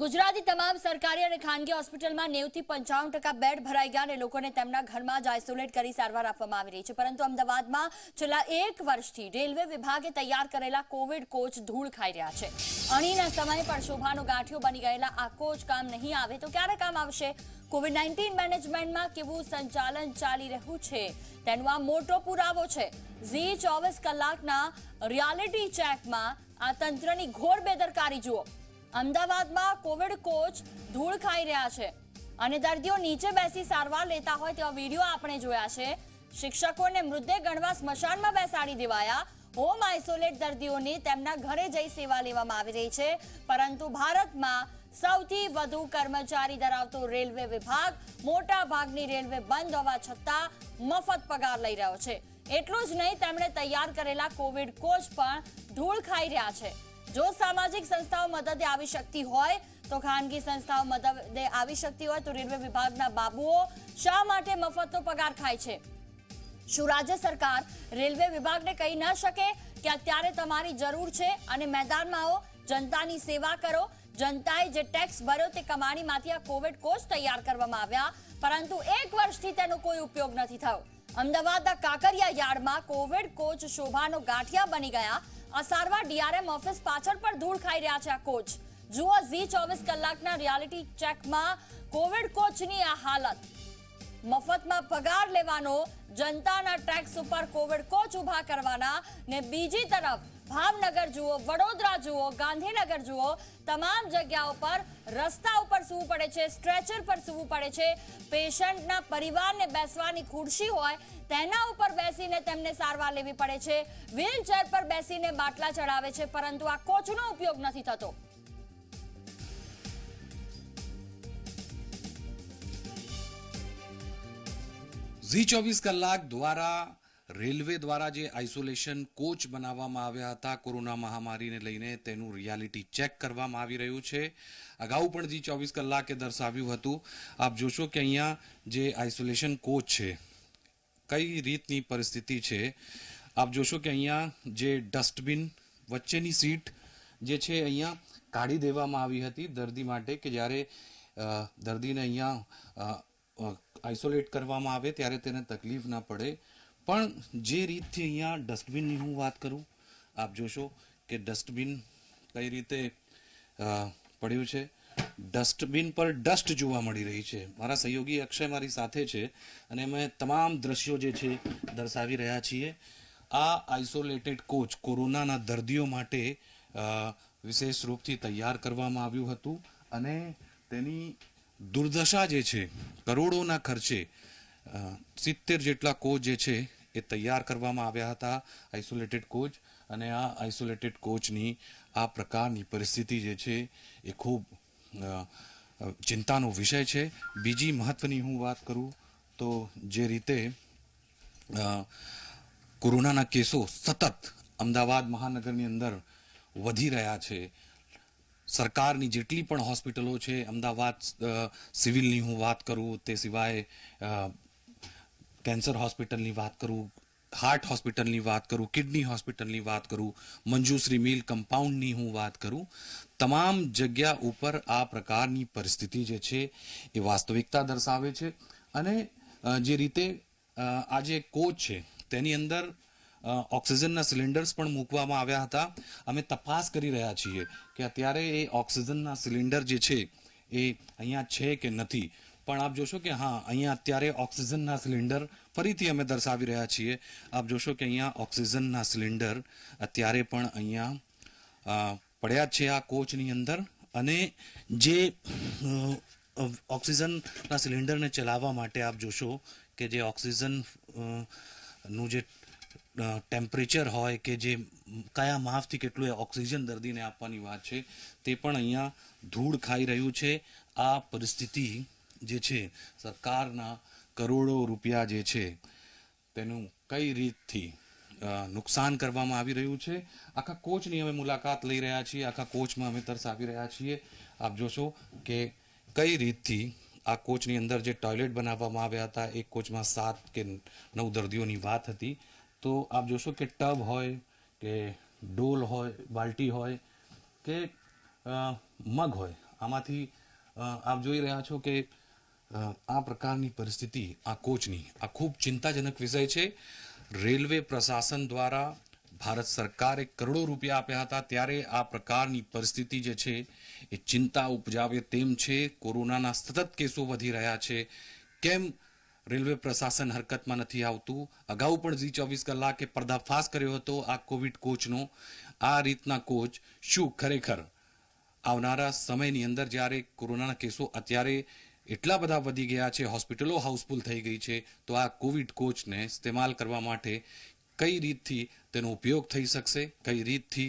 ગુજરાતી તમામ સરકારી અને ખાનગી હોસ્પિટલમાં નેવથી પંચાવન ટકા બેડ ભરાઈ ગયા અને લોકોને તેમના ઘરમાં જ આઇસોલેટ કરી સારવાર આપવામાં આવી રહી છે પરંતુ અમદાવાદમાં છેલ્લા એક વર્ષથી રેલવે વિભાગે તૈયાર કરેલા કોવિડ કોચ ધૂળ ખાઈ રહ્યા છે અણીના સમયે પણ શોભાનો ગાંઠિયો બની ગયેલા આ કોચ કામ નહીં આવે તો ક્યારે કામ આવશે કોવિડ નાઇન્ટીન મેનેજમેન્ટમાં કેવું સંચાલન ચાલી રહ્યું છે તેનો આ મોટો પુરાવો છે ઝી ચોવીસ કલાકના રિયાલિટી ચેકમાં આ તંત્રની ઘોર બેદરકારી જુઓ અમદાવાદમાં કોવિડ કોચ ધૂળ ખાઈ રહ્યા છે અને દર્દીઓ નીચે બેસી સારવાર લેતા હોય તેવા વિડીયો આપણે જોયા છે શિક્ષકોને મૃતદેહ ગણવા સ્મશાનમાં બેસાડી દેવાયા હોમ આઇસોલેટ દર્દીઓને તેમના ઘરે જઈ સેવા લેવામાં આવી રહી છે પરંતુ ભારતમાં સૌથી વધુ કર્મચારી ધરાવતો રેલવે વિભાગ મોટા ભાગની રેલવે બંધ હોવા છતાં મફત પગાર લઈ રહ્યો છે એટલું જ નહીં તેમણે તૈયાર કરેલા કોવિડ કોચ પણ ધૂળ ખાઈ રહ્યા છે જો સામાજિક સંસ્થાઓ મદદે આવી શકતી હોય તો ખાનગી સંસ્થાઓ મદદે આવી શકતી હોય તો રેલવે વિભાગના બાબુઓ શા માટે મફતનો પગાર ખાય છે શું રાજ્ય સરકાર રેલવે વિભાગને કહી ન શકે કે અત્યારે તમારી જરૂર છે અને મેદાનમાં આવો જનતાની સેવા કરો જનતાએ જે ટેક્સ ભર્યો તે કમાણીમાંથી આ કોવિડ કોચ તૈયાર કરવામાં આવ્યા પરંતુ એક વર્ષથી તેનો કોઈ ઉપયોગ નથી થયો અમદાવાદના કાંકરિયા યાર્ડમાં કોવિડ કોચ શોભાનો ગાંઠિયા બની ગયા અસારવા ડીઆરએમ ઓફિસ પાછળ પણ ધૂળ ખાઈ રહ્યા છે આ કોચ જુઓ ઝી ચોવીસ કલાકના રિયાલિટી ચેકમાં કોવિડ કોચની આ હાલત મફતમાં પગાર લેવાનો જનતાના ટેક્સ ઉપર કોવિડ કોચ ઉભા કરવાના ને બીજી તરફ ભાવનગર જુઓ વડોદરા જુઓ ગાંધીનગર જુઓ તમામ જગ્યાઓ પર રસ્તા ઉપર સૂવું પડે છે સ્ટ્રેચર પર સૂવું પડે છે પેશન્ટના પરિવારને બેસવાની ખુરશી હોય તેના ઉપર બેસીને તેમને સારવાર લેવી પડે છે વ્હીલચેર પર બેસીને બાટલા ચડાવે છે પરંતુ આ કોચનો ઉપયોગ નથી થતો ઝી ચોવીસ કલાક દ્વારા રેલવે દ્વારા જે આઇસોલેશન કોચ બનાવવામાં આવ્યા હતા કોરોના મહામારીને લઈને તેનું રિયાલિટી ચેક કરવામાં આવી રહ્યું છે અગાઉ પણ જે ચોવીસ કલાકે દર્શાવ્યું હતું આપ જોશો કે અહીંયા જે આઇસોલેશન કોચ છે કઈ રીતની પરિસ્થિતિ છે આપ જોશો કે અહીંયા જે ડસ્ટબિન વચ્ચેની સીટ જે છે અહીંયા કાઢી દેવામાં આવી હતી દર્દી માટે કે જ્યારે દર્દીને અહીંયા આઇસોલેટ કરવામાં આવે ત્યારે તેને તકલીફ ના પડે પણ જે રીતથી અહીંયા ડસ્ટબિનની હું વાત કરું આપ જોશો કે ડસ્ટબિન કઈ રીતે પડ્યું છે ડસ્ટબિન પર ડસ્ટ જોવા મળી રહી છે મારા સહયોગી અક્ષય મારી સાથે છે અને અમે તમામ દ્રશ્યો જે છે દર્શાવી રહ્યા છીએ આ આઇસોલેટેડ કોચ કોરોનાના દર્દીઓ માટે વિશેષ રૂપથી તૈયાર કરવામાં આવ્યું હતું અને તેની દુર્દશા જે છે કરોડોના ખર્ચે સિત્તેર જેટલા કોચ જે છે એ તૈયાર કરવામાં આવ્યા હતા આઇસોલેટેડ કોચ અને આ આઇસોલેટેડ કોચની આ પ્રકારની પરિસ્થિતિ જે છે એ ખૂબ ચિંતાનો વિષય છે બીજી મહત્ત્વની હું વાત કરું તો જે રીતે કોરોનાના કેસો સતત અમદાવાદ મહાનગરની અંદર વધી રહ્યા છે સરકારની જેટલી પણ હોસ્પિટલો છે અમદાવાદ સિવિલની હું વાત કરું તે સિવાય કેન્સર હોસ્પિટલની વાત કરું હાર્ટ હોસ્પિટલની વાત કરું કિડની હોસ્પિટલની વાત કરું મંજુશ્રી મિલ કમ્પાઉન્ડની હું વાત કરું તમામ જગ્યા ઉપર આ પ્રકારની પરિસ્થિતિ જે છે એ વાસ્તવિકતા દર્શાવે છે અને જે રીતે આ જે કોચ છે તેની અંદર ઓક્સિજનના સિલિન્ડર્સ પણ મૂકવામાં આવ્યા હતા અમે તપાસ કરી રહ્યા છીએ કે અત્યારે એ ઓક્સિજનના સિલિન્ડર જે છે એ અહીંયા છે કે નથી પણ આપ જોશો કે હા અહીંયા અત્યારે ઓક્સિજનના સિલિન્ડર ફરીથી અમે દર્શાવી રહ્યા છીએ આપ જોશો કે અહીંયા ઓક્સિજનના સિલિન્ડર અત્યારે પણ અહીંયા પડ્યા છે આ કોચની અંદર અને જે ઓક્સિજનના સિલિન્ડરને ચલાવવા માટે આપ જોશો કે જે ઓક્સિજન નું જે ટેમ્પરેચર હોય કે જે કયા માફથી કેટલું ઓક્સિજન દર્દીને આપવાની વાત છે તે પણ અહીંયા ધૂળ ખાઈ રહ્યું છે આ પરિસ્થિતિ જે છે સરકારના કરોડો રૂપિયા જે છે તેનું કઈ રીતથી નુકસાન કરવામાં આવી રહ્યું છે આખા કોચની અમે મુલાકાત લઈ રહ્યા છીએ આખા કોચમાં અમે તરસાવી રહ્યા છીએ આપ જોશો કે કઈ રીતથી આ કોચની અંદર જે ટોયલેટ બનાવવામાં આવ્યા હતા એક કોચમાં સાત કે નવ દર્દીઓની વાત હતી તો આપ જોશો કે ટબ હોય કે ડોલ હોય બાલ્ટી હોય કે મગ હોય આમાંથી આપ જોઈ રહ્યા છો કે આ પ્રકારની પરિસ્થિતિ આ કોચની આ ખૂબ ચિંતાજનક વિષય છે રેલવે પ્રશાસન દ્વારા ભારત સરકારે કરોડો રૂપિયા આપ્યા હતા ત્યારે આ પ્રકારની પરિસ્થિતિ જે છે એ ચિંતા ઉપજાવે તેમ છે કોરોનાના સતત કેસો વધી રહ્યા છે કેમ રેલવે પ્રશાસન હરકતમાં નથી આવતું અગાઉ પણ જી ચોવીસ કલાકે પર્દાફાશ કર્યો હતો આ કોવિડ કોચનો આ રીતના કોચ શું ખરેખર આવનારા સમયની અંદર જ્યારે કોરોનાના કેસો અત્યારે એટલા બધા વધી ગયા છે હોસ્પિટલો હાઉસફુલ થઈ ગઈ છે તો આ કોવિડ કોચને ઇસ્તેમાલ કરવા માટે કઈ રીતથી તેનો ઉપયોગ થઈ શકશે કઈ રીતથી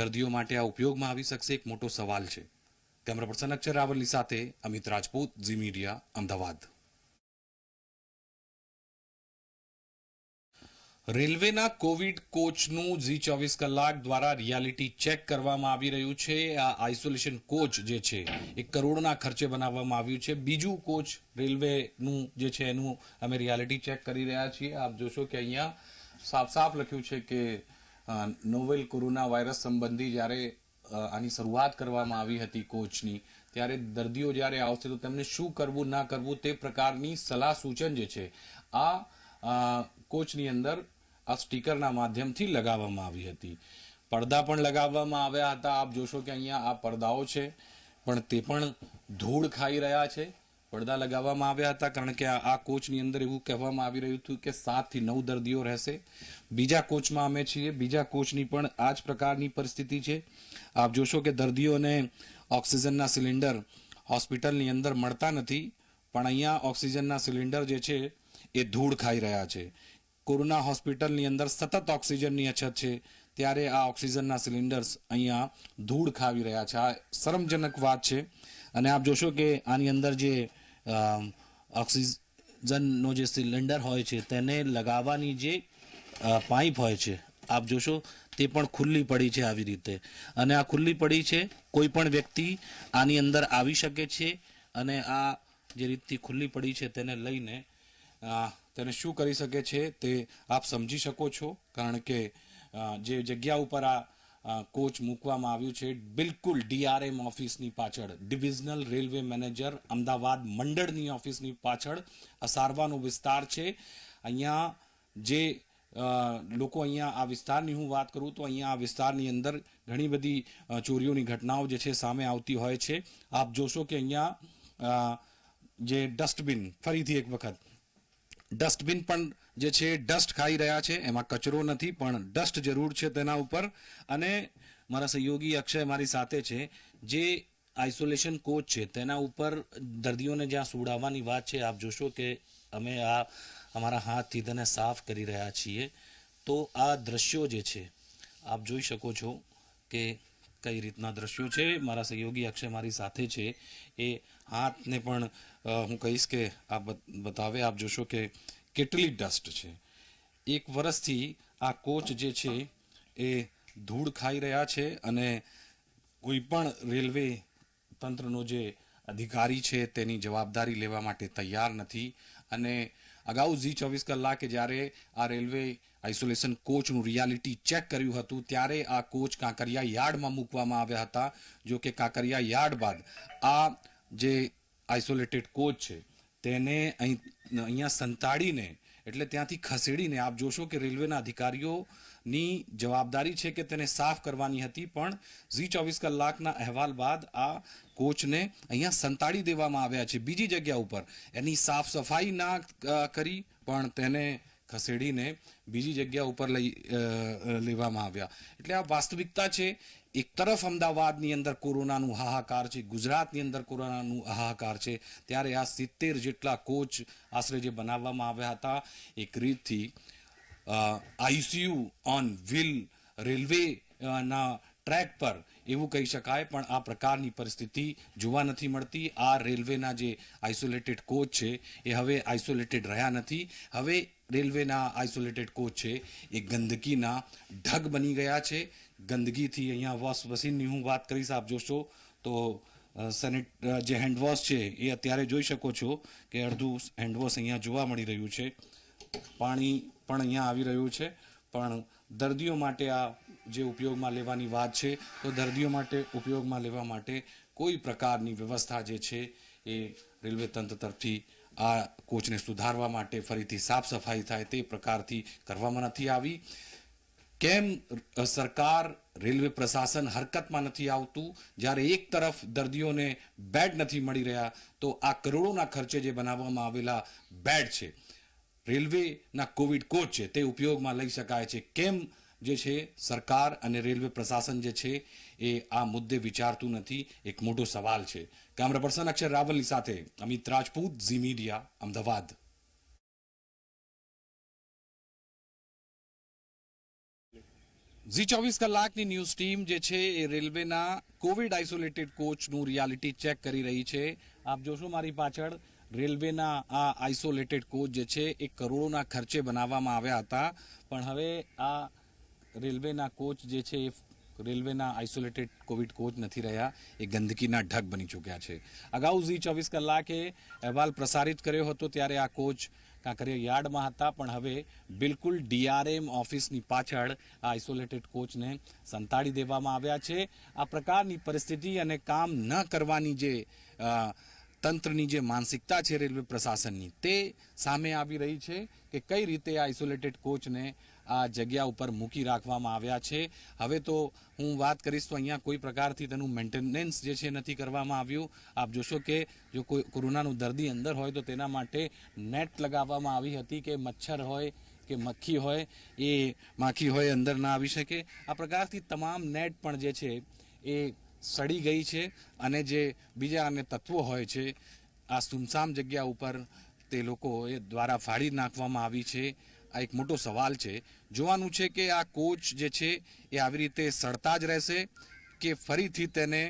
દર્દીઓ માટે આ ઉપયોગમાં આવી શકશે એક મોટો સવાલ છે કેમેરા પર્સન અક્ષર રાવલની સાથે અમિત રાજપૂત ઝી મીડિયા અમદાવાદ રેલવેના કોવિડ કોચનું ઝી ચોવીસ કલાક દ્વારા રિયાલિટી ચેક કરવામાં આવી રહ્યું છે આ આઇસોલેશન કોચ જે છે એ કરોડના ખર્ચે બનાવવામાં આવ્યું છે બીજું કોચ રેલવેનું જે છે એનું અમે રિયાલિટી ચેક કરી રહ્યા છીએ આપ જોશો કે અહીંયા સાફ સાફ લખ્યું છે કે નોવેલ કોરોના વાયરસ સંબંધી જ્યારે આની શરૂઆત કરવામાં આવી હતી કોચની ત્યારે દર્દીઓ જ્યારે આવશે તો તેમને શું કરવું ના કરવું તે પ્રકારની સલાહ સૂચન જે છે આ કોચની અંદર આ સ્ટીકરના માધ્યમથી લગાવવામાં આવી હતી પડદા પણ લગાવવામાં આવ્યા હતા આપ જોશો કે અહીંયા આ પડદાઓ છે પણ તે પણ ધૂળ ખાઈ રહ્યા છે પડદા લગાવવામાં આવ્યા હતા કારણ કે આ કોચની અંદર એવું કહેવામાં આવી રહ્યું હતું કે સાતથી નવ દર્દીઓ રહેશે બીજા કોચમાં અમે છીએ બીજા કોચની પણ આ જ પ્રકારની પરિસ્થિતિ છે આપ જોશો કે દર્દીઓને ઓક્સિજનના સિલિન્ડર હોસ્પિટલની અંદર મળતા નથી પણ અહીંયા ઓક્સિજનના સિલિન્ડર જે છે એ ધૂળ ખાઈ રહ્યા છે કોરોના હોસ્પિટલની અંદર સતત ઓક્સિજનની અછત છે ત્યારે આ ઓક્સિજનના સિલિન્ડર્સ અહીંયા ધૂળ ખાવી રહ્યા છે આ શરમજનક વાત છે અને આપ જોશો કે આની અંદર જે ઓક્સિજનનો જે સિલિન્ડર હોય છે તેને લગાવવાની જે પાઇપ હોય છે આપ જોશો તે પણ ખુલ્લી પડી છે આવી રીતે અને આ ખુલ્લી પડી છે કોઈ પણ વ્યક્તિ આની અંદર આવી શકે છે અને આ જે રીતથી ખુલ્લી પડી છે તેને લઈને તેને શું કરી શકે છે તે આપ સમજી શકો છો કારણ કે જે જગ્યા ઉપર આ કોચ મૂકવામાં આવ્યું છે બિલકુલ ડીઆરએમ ઓફિસની પાછળ ડિવિઝનલ રેલવે મેનેજર અમદાવાદ મંડળની ઓફિસની પાછળ આ સારવાનો વિસ્તાર છે અહીંયા જે લોકો અહીંયા આ વિસ્તારની હું વાત કરું તો અહીંયા આ વિસ્તારની અંદર ઘણી બધી ચોરીઓની ઘટનાઓ જે છે સામે આવતી હોય છે આપ જોશો કે અહીંયા જે ડસ્ટબિન ફરીથી એક વખત ડસ્ટબિન પણ જે છે ડસ્ટ ખાઈ રહ્યા છે એમાં કચરો નથી પણ ડસ્ટ જરૂર છે તેના ઉપર અને મારા સહયોગી અક્ષય મારી સાથે છે જે આઇસોલેશન કોચ છે તેના ઉપર દર્દીઓને જ્યાં સુડાવવાની વાત છે આપ જોશો કે અમે આ અમારા હાથથી તેને સાફ કરી રહ્યા છીએ તો આ દ્રશ્યો જે છે આપ જોઈ શકો છો કે કઈ રીતના દ્રશ્યો છે મારા સહયોગી અક્ષય મારી સાથે છે એ હાથને પણ હું કહીશ કે આ બતાવે આપ જોશો કે કેટલી ડસ્ટ છે એક વર્ષથી આ કોચ જે છે એ ધૂળ ખાઈ રહ્યા છે અને કોઈ પણ રેલવે તંત્રનો જે અધિકારી છે તેની જવાબદારી લેવા માટે તૈયાર નથી અને અગાઉ ઝી ચોવીસ કલાકે જ્યારે આ રેલવે આઇસોલેશન કોચનું રિયાલિટી ચેક કર્યું હતું ત્યારે આ કોચ કાંકરિયા યાર્ડમાં મૂકવામાં આવ્યા હતા જો કે કાંકરિયા યાર્ડ બાદ આ જે આઇસોલેટેડ કોચ છે તેને અહીં અહીંયા સંતાડીને એટલે ત્યાંથી ખસેડીને આપ જોશો કે રેલવેના અધિકારીઓની જવાબદારી છે કે તેને સાફ કરવાની હતી પણ ઝી ચોવીસ કલાકના અહેવાલ બાદ આ કોચને અહીંયા સંતાડી દેવામાં આવ્યા છે બીજી જગ્યા ઉપર એની સાફ સફાઈ ના કરી પણ તેને ખસેડીને બીજી જગ્યા ઉપર લઈ લેવામાં આવ્યા એટલે આ વાસ્તવિકતા છે એક તરફ અમદાવાદની અંદર કોરોનાનું હાહાકાર છે ગુજરાતની અંદર કોરોનાનું હાહાકાર છે ત્યારે આ સિત્તેર જેટલા કોચ આશરે જે બનાવવામાં આવ્યા હતા એક રીતથી આઈસીયુ ઓન વ્હીલ રેલવેના ટ્રેક પર એવું કહી શકાય પણ આ પ્રકારની પરિસ્થિતિ જોવા નથી મળતી આ રેલવેના જે આઇસોલેટેડ કોચ છે એ હવે આઇસોલેટેડ રહ્યા નથી હવે રેલવેના આઇસોલેટેડ કોચ છે એ ગંદકીના ઢગ બની ગયા છે ગંદકીથી અહીંયા વોશ મશીનની હું વાત કરીશ આપ જોશો તો સેનેટ જે હેન્ડવોશ છે એ અત્યારે જોઈ શકો છો કે અડધું હેન્ડવોશ અહીંયા જોવા મળી રહ્યું છે પાણી પણ અહીંયા આવી રહ્યું છે પણ દર્દીઓ માટે આ જે ઉપયોગમાં લેવાની વાત છે તો દર્દીઓ માટે ઉપયોગમાં લેવા માટે કોઈ પ્રકારની વ્યવસ્થા જે છે એ રેલવે તંત્ર તરફથી આ કોચને સુધારવા માટે ફરીથી સાફ સફાઈ થાય તે પ્રકારથી કરવામાં નથી આવી કેમ સરકાર રેલવે પ્રશાસન હરકતમાં નથી આવતું જ્યારે એક તરફ દર્દીઓને બેડ નથી મળી રહ્યા તો આ કરોડોના ખર્ચે જે બનાવવામાં આવેલા બેડ છે રેલવેના કોવિડ કોચ છે તે ઉપયોગમાં લઈ શકાય છે કેમ જે છે સરકાર અને રેલવે પ્રશાસન જે છે એ આ મુદ્દે વિચારતું નથી એક મોટો સવાલ છે કેમેરા પર્સન અક્ષર રાવલની સાથે Amit Rajput Zee media Ahmedabad Zee ચોવીસ કલાકની ન્યૂઝ ટીમ જે છે એ રેલવેના કોવિડ આઇસોલેટેડ કોચનું રિયાલિટી ચેક કરી રહી છે આપ જોશો મારી પાછળ રેલવેના આ આઇસોલેટેડ કોચ જે છે એ કરોડોના ખર્ચે બનાવવામાં આવ્યા હતા પણ હવે આ રેલવેના કોચ જે છે એ રેલવેના આઇસોલેટેડ કોવિડ કોચ નથી રહ્યા એ ગંદકીના ઢગ બની ચૂક્યા છે અગાઉ ઝી ચોવીસ કલાકે અહેવાલ પ્રસારિત કર્યો હતો ત્યારે આ કોચ કાંકરિયા યાર્ડમાં હતા પણ હવે બિલકુલ ડીઆરએમ ઓફિસની પાછળ આ આઇસોલેટેડ કોચને સંતાડી દેવામાં આવ્યા છે આ પ્રકારની પરિસ્થિતિ અને કામ ન કરવાની જે તંત્રની જે માનસિકતા છે રેલવે પ્રશાસનની તે સામે આવી રહી છે કે કઈ રીતે આ આઇસોલેટેડ કોચને આ જગ્યા ઉપર મૂકી રાખવામાં આવ્યા છે હવે તો હું વાત કરીશ તો અહીંયા કોઈ પ્રકારથી તેનું મેન્ટેનન્સ જે છે નથી કરવામાં આવ્યું આપ જોશો કે જો કોઈ કોરોનાનું દર્દી અંદર હોય તો તેના માટે નેટ લગાવવામાં આવી હતી કે મચ્છર હોય કે મક્ખી હોય એ માખી હોય અંદર ના આવી શકે આ પ્રકારથી તમામ નેટ પણ જે છે એ સડી ગઈ છે અને જે બીજા અને તત્વો હોય છે આ સુમસામ જગ્યા ઉપર તે લોકો એ દ્વારા ફાડી નાખવામાં આવી છે આ એક મોટો સવાલ છે જોવાનું છે કે આ કોચ જે છે એ આવી રીતે સડતા જ રહેશે કે ફરીથી તેને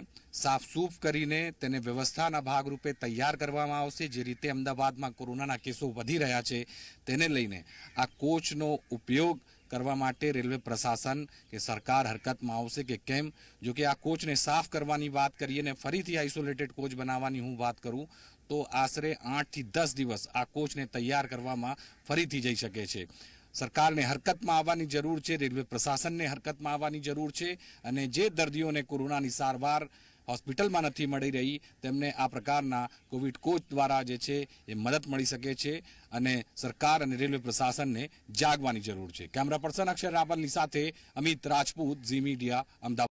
સાફસૂફ કરીને તેને વ્યવસ્થાના ભાગરૂપે તૈયાર કરવામાં આવશે જે રીતે અમદાવાદમાં કોરોનાના કેસો વધી રહ્યા છે તેને લઈને આ કોચનો ઉપયોગ કરવા માટે રેલવે પ્રશાસન કે સરકાર હરકતમાં આવશે કે કેમ જો કે આ કોચને સાફ કરવાની વાત કરીએ ને ફરીથી આઇસોલેટેડ કોચ બનાવવાની હું વાત કરું તો આશરે આઠથી દસ દિવસ આ કોચને તૈયાર કરવામાં ફરીથી જઈ શકે છે સરકારને હરકતમાં આવવાની જરૂર છે રેલવે પ્રશાસનને હરકતમાં આવવાની જરૂર છે અને જે દર્દીઓને કોરોનાની સારવાર હોસ્પિટલમાં નથી મળી રહી તેમને આ પ્રકારના કોવિડ કોચ દ્વારા જે છે એ મદદ મળી શકે છે અને સરકાર અને રેલવે પ્રશાસનને જાગવાની જરૂર છે કેમેરા પર્સન અક્ષર રાવલની સાથે અમિત રાજપૂત ઝી મીડિયા અમદાવાદ